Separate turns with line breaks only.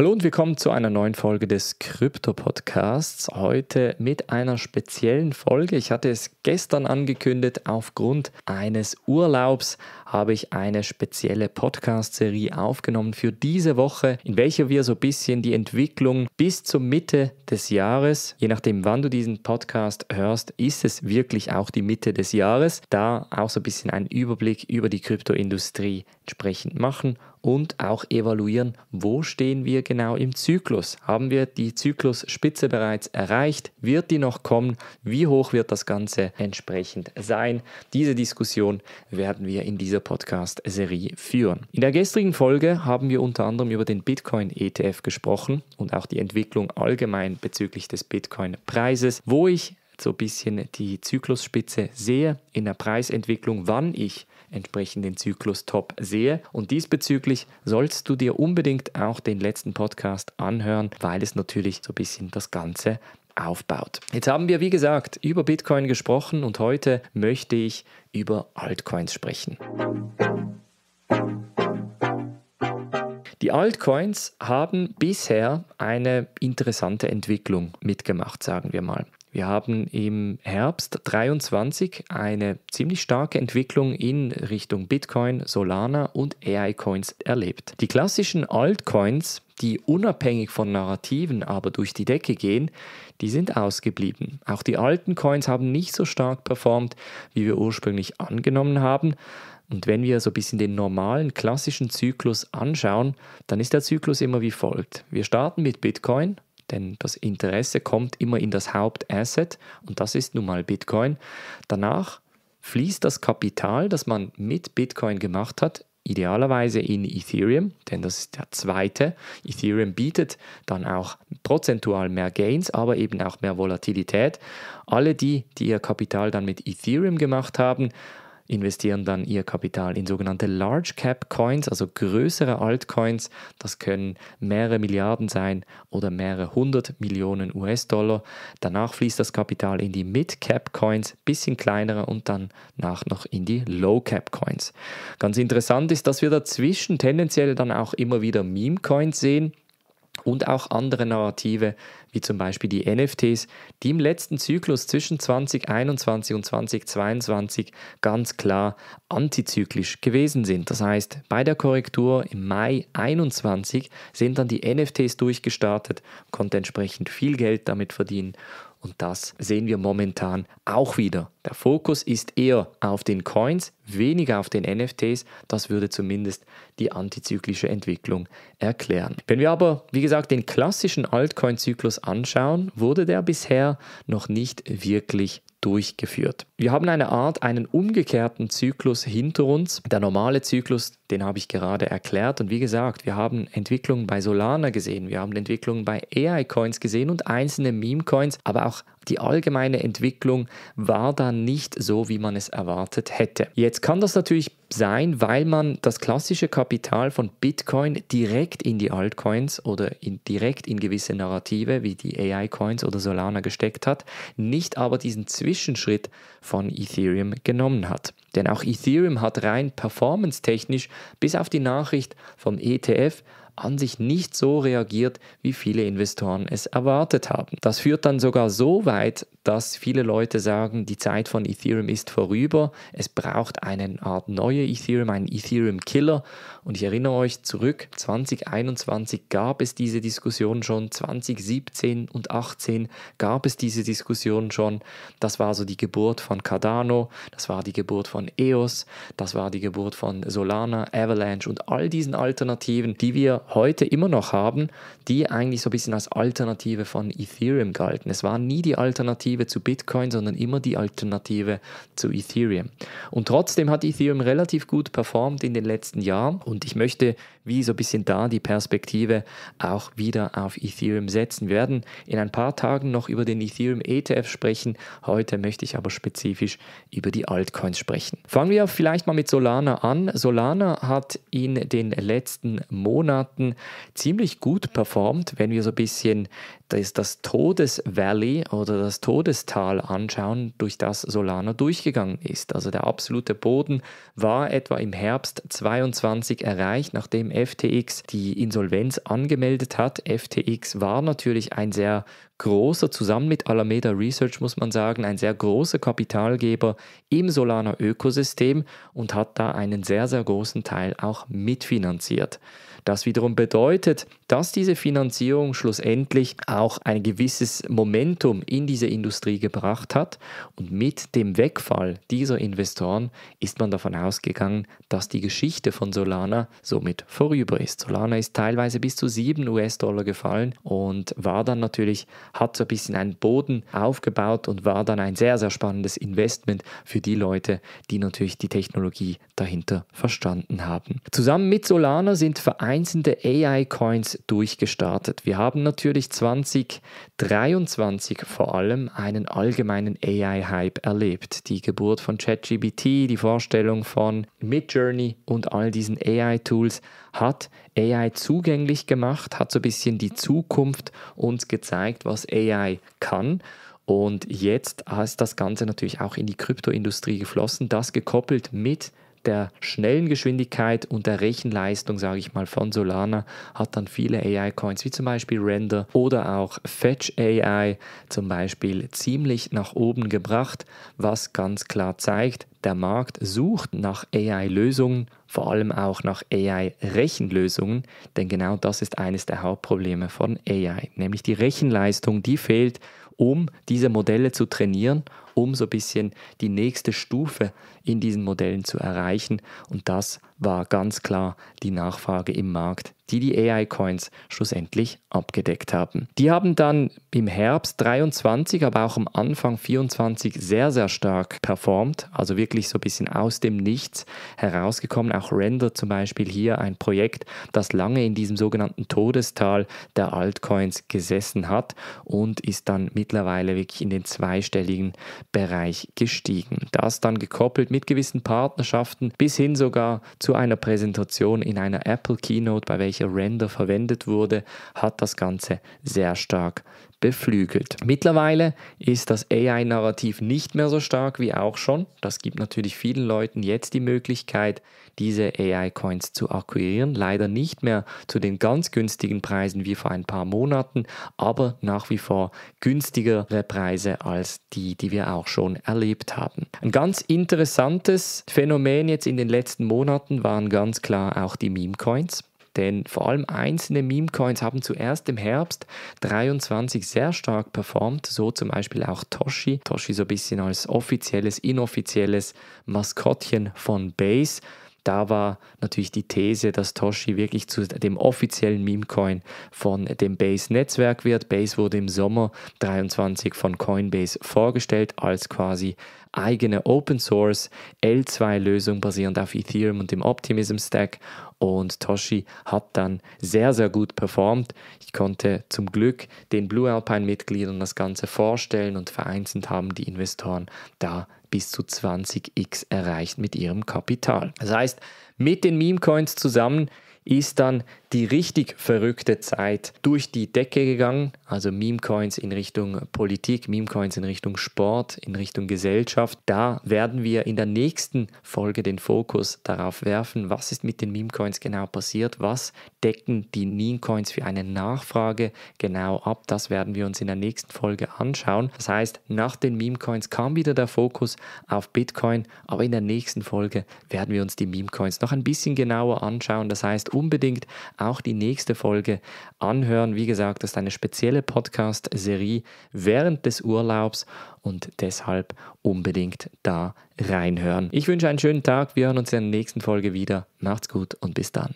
Hallo und willkommen zu einer neuen Folge des Krypto-Podcasts. Heute mit einer speziellen Folge. Ich hatte es gestern angekündigt, aufgrund eines Urlaubs habe ich eine spezielle Podcast-Serie aufgenommen für diese Woche, in welcher wir so ein bisschen die Entwicklung bis zur Mitte des Jahres, je nachdem wann du diesen Podcast hörst, ist es wirklich auch die Mitte des Jahres, da auch so ein bisschen einen Überblick über die Kryptoindustrie entsprechend machen und auch evaluieren, wo stehen wir genau im Zyklus. Haben wir die Zyklusspitze bereits erreicht? Wird die noch kommen? Wie hoch wird das Ganze entsprechend sein? Diese Diskussion werden wir in dieser dieser Podcast-Serie führen. In der gestrigen Folge haben wir unter anderem über den Bitcoin-ETF gesprochen und auch die Entwicklung allgemein bezüglich des Bitcoin-Preises, wo ich so ein bisschen die Zyklusspitze sehe in der Preisentwicklung, wann ich entsprechend den Zyklus top sehe. Und diesbezüglich sollst du dir unbedingt auch den letzten Podcast anhören, weil es natürlich so ein bisschen das Ganze aufbaut. Jetzt haben wir, wie gesagt, über Bitcoin gesprochen und heute möchte ich über Altcoins sprechen. Die Altcoins haben bisher eine interessante Entwicklung mitgemacht, sagen wir mal. Wir haben im Herbst 2023 eine ziemlich starke Entwicklung in Richtung Bitcoin, Solana und AI-Coins erlebt. Die klassischen Altcoins, die unabhängig von Narrativen aber durch die Decke gehen, die sind ausgeblieben. Auch die alten Coins haben nicht so stark performt, wie wir ursprünglich angenommen haben. Und wenn wir so ein bisschen den normalen klassischen Zyklus anschauen, dann ist der Zyklus immer wie folgt. Wir starten mit Bitcoin, denn das Interesse kommt immer in das Hauptasset und das ist nun mal Bitcoin. Danach fließt das Kapital, das man mit Bitcoin gemacht hat, idealerweise in Ethereum, denn das ist der zweite. Ethereum bietet dann auch prozentual mehr Gains, aber eben auch mehr Volatilität. Alle die, die ihr Kapital dann mit Ethereum gemacht haben, investieren dann ihr Kapital in sogenannte Large Cap Coins, also größere Altcoins. Das können mehrere Milliarden sein oder mehrere hundert Millionen US-Dollar. Danach fließt das Kapital in die Mid Cap Coins, bisschen kleinere und dann nach noch in die Low Cap Coins. Ganz interessant ist, dass wir dazwischen tendenziell dann auch immer wieder Meme Coins sehen und auch andere Narrative, wie zum Beispiel die NFTs, die im letzten Zyklus zwischen 2021 und 2022 ganz klar antizyklisch gewesen sind. Das heißt, bei der Korrektur im Mai 2021 sind dann die NFTs durchgestartet, konnte entsprechend viel Geld damit verdienen und das sehen wir momentan auch wieder. Der Fokus ist eher auf den Coins, weniger auf den NFTs. Das würde zumindest die antizyklische Entwicklung erklären. Wenn wir aber, wie gesagt, den klassischen Altcoin-Zyklus anschauen, wurde der bisher noch nicht wirklich durchgeführt. Wir haben eine Art, einen umgekehrten Zyklus hinter uns. Der normale Zyklus, den habe ich gerade erklärt. Und wie gesagt, wir haben Entwicklungen bei Solana gesehen, wir haben Entwicklungen bei AI-Coins gesehen und einzelne Meme-Coins, aber auch die allgemeine Entwicklung war da nicht so, wie man es erwartet hätte. Jetzt kann das natürlich sein, weil man das klassische Kapital von Bitcoin direkt in die Altcoins oder in, direkt in gewisse Narrative wie die AI-Coins oder Solana gesteckt hat, nicht aber diesen Zwischenschritt von Ethereum genommen hat. Denn auch Ethereum hat rein performance-technisch bis auf die Nachricht vom ETF an sich nicht so reagiert, wie viele Investoren es erwartet haben. Das führt dann sogar so weit, dass viele Leute sagen, die Zeit von Ethereum ist vorüber, es braucht eine Art neue Ethereum, einen Ethereum-Killer. Und ich erinnere euch zurück, 2021 gab es diese Diskussion schon, 2017 und 2018 gab es diese Diskussion schon. Das war so die Geburt von Cardano, das war die Geburt von EOS, das war die Geburt von Solana, Avalanche und all diesen Alternativen, die wir heute immer noch haben, die eigentlich so ein bisschen als Alternative von Ethereum galten. Es war nie die Alternative zu Bitcoin, sondern immer die Alternative zu Ethereum. Und trotzdem hat Ethereum relativ gut performt in den letzten Jahren und ich möchte wie so ein bisschen da die Perspektive auch wieder auf Ethereum setzen. Wir werden in ein paar Tagen noch über den Ethereum ETF sprechen. Heute möchte ich aber spezifisch über die Altcoins sprechen. Fangen wir vielleicht mal mit Solana an. Solana hat in den letzten Monaten Monaten ziemlich gut performt, wenn wir so ein bisschen das, das Todesvalley oder das Todestal anschauen, durch das Solana durchgegangen ist. Also der absolute Boden war etwa im Herbst 22 erreicht, nachdem FTX die Insolvenz angemeldet hat. FTX war natürlich ein sehr großer, zusammen mit Alameda Research muss man sagen, ein sehr großer Kapitalgeber im Solana-Ökosystem und hat da einen sehr, sehr großen Teil auch mitfinanziert. Das wiederum bedeutet, dass diese Finanzierung schlussendlich auch ein gewisses Momentum in diese Industrie gebracht hat und mit dem Wegfall dieser Investoren ist man davon ausgegangen, dass die Geschichte von Solana somit vorüber ist. Solana ist teilweise bis zu 7 US-Dollar gefallen und war dann natürlich hat so ein bisschen einen Boden aufgebaut und war dann ein sehr, sehr spannendes Investment für die Leute, die natürlich die Technologie dahinter verstanden haben. Zusammen mit Solana sind vereinzelte AI-Coins durchgestartet. Wir haben natürlich 2023 vor allem einen allgemeinen AI-Hype erlebt. Die Geburt von ChatGBT, die Vorstellung von Midjourney und all diesen AI-Tools hat AI zugänglich gemacht, hat so ein bisschen die Zukunft uns gezeigt, was AI kann. Und jetzt ist das Ganze natürlich auch in die Kryptoindustrie geflossen, das gekoppelt mit der schnellen Geschwindigkeit und der Rechenleistung, sage ich mal, von Solana hat dann viele AI-Coins wie zum Beispiel Render oder auch Fetch AI zum Beispiel ziemlich nach oben gebracht, was ganz klar zeigt, der Markt sucht nach AI-Lösungen, vor allem auch nach AI-Rechenlösungen, denn genau das ist eines der Hauptprobleme von AI, nämlich die Rechenleistung, die fehlt, um diese Modelle zu trainieren um so ein bisschen die nächste Stufe in diesen Modellen zu erreichen. Und das war ganz klar die Nachfrage im Markt die die AI-Coins schlussendlich abgedeckt haben. Die haben dann im Herbst 23, aber auch am Anfang 24 sehr, sehr stark performt, also wirklich so ein bisschen aus dem Nichts herausgekommen. Auch Render zum Beispiel hier ein Projekt, das lange in diesem sogenannten Todestal der Altcoins gesessen hat und ist dann mittlerweile wirklich in den zweistelligen Bereich gestiegen. Das dann gekoppelt mit gewissen Partnerschaften bis hin sogar zu einer Präsentation in einer Apple Keynote, bei welcher welcher Render verwendet wurde, hat das Ganze sehr stark beflügelt. Mittlerweile ist das AI-Narrativ nicht mehr so stark wie auch schon. Das gibt natürlich vielen Leuten jetzt die Möglichkeit, diese AI-Coins zu akquirieren. Leider nicht mehr zu den ganz günstigen Preisen wie vor ein paar Monaten, aber nach wie vor günstigere Preise als die, die wir auch schon erlebt haben. Ein ganz interessantes Phänomen jetzt in den letzten Monaten waren ganz klar auch die Meme-Coins denn vor allem einzelne Meme-Coins haben zuerst im Herbst 23 sehr stark performt, so zum Beispiel auch Toshi. Toshi so ein bisschen als offizielles, inoffizielles Maskottchen von Base. Da war natürlich die These, dass Toshi wirklich zu dem offiziellen Meme-Coin von dem Base-Netzwerk wird. Base wurde im Sommer 23 von Coinbase vorgestellt als quasi eigene Open Source L2-Lösung basierend auf Ethereum und dem Optimism Stack. Und Toshi hat dann sehr, sehr gut performt. Ich konnte zum Glück den Blue Alpine-Mitgliedern das Ganze vorstellen und vereinzelt haben die Investoren da bis zu 20x erreicht mit ihrem Kapital. Das heißt, mit den Meme-Coins zusammen ist dann die richtig verrückte Zeit durch die Decke gegangen, also Memecoins in Richtung Politik, Memecoins in Richtung Sport, in Richtung Gesellschaft. Da werden wir in der nächsten Folge den Fokus darauf werfen, was ist mit den Memecoins genau passiert, was decken die Memecoins für eine Nachfrage genau ab. Das werden wir uns in der nächsten Folge anschauen. Das heißt, nach den Memecoins kam wieder der Fokus auf Bitcoin, aber in der nächsten Folge werden wir uns die Memecoins noch ein bisschen genauer anschauen. Das heißt, unbedingt auch die nächste Folge anhören. Wie gesagt, das ist eine spezielle Podcast-Serie während des Urlaubs und deshalb unbedingt da reinhören. Ich wünsche einen schönen Tag. Wir hören uns in der nächsten Folge wieder. Macht's gut und bis dann.